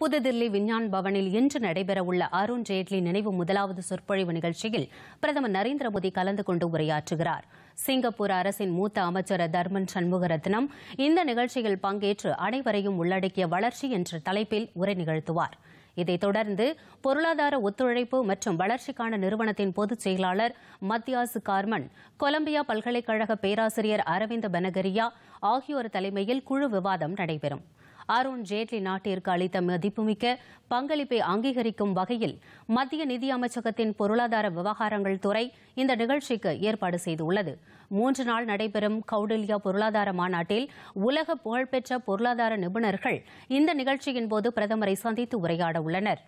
புதுதில்லி விஞ்ஞான் பவனில் இன்று நடைபெறவுள்ள அருண் ஜேட்லி நினைவு முதலாவது சொற்பொழிவு நிகழ்ச்சியில் பிரதமர் நரேந்திர மோடி கலந்து கொண்டு உரையாற்றுகிறார் சிங்கப்பூர் அரசின் மூத்த அமைச்சர் தர்மன் சண்முகரத்னம் இந்த நிகழ்ச்சியில் பங்கேற்று அனைவரையும் உள்ளடக்கிய வளர்ச்சி என்ற தலைப்பில் உரை நிகழ்த்துவார் இதைத் தொடர்ந்து பொருளாதார ஒத்துழைப்பு மற்றும் வளர்ச்சிக்கான நிறுவனத்தின் பொதுச் செயலாளர் மத்தியாஸ் கார்மன் கொலம்பியா பல்கலைக்கழக பேராசிரியர் அரவிந்த் பனகரியா ஆகியோர் தலைமையில் குழு விவாதம் நடைபெறும் அருண் ஜேட்லி நாட்டிற்கு அளித்த மதிப்புமிக்க பங்களிப்பை அங்கீகரிக்கும் வகையில் மத்திய நிதி அமைச்சகத்தின் பொருளாதார விவகாரங்கள் துறை இந்த நிகழ்ச்சிக்கு ஏற்பாடு செய்துள்ளது மூன்று நாள் நடைபெறும் கவுடில்யா பொருளாதார மாநாட்டில் உலக புகழ்பெற்ற பொருளாதார நிபுணர்கள் இந்த நிகழ்ச்சியின் போது பிரதமரை சந்தித்து உரையாட உள்ளனா்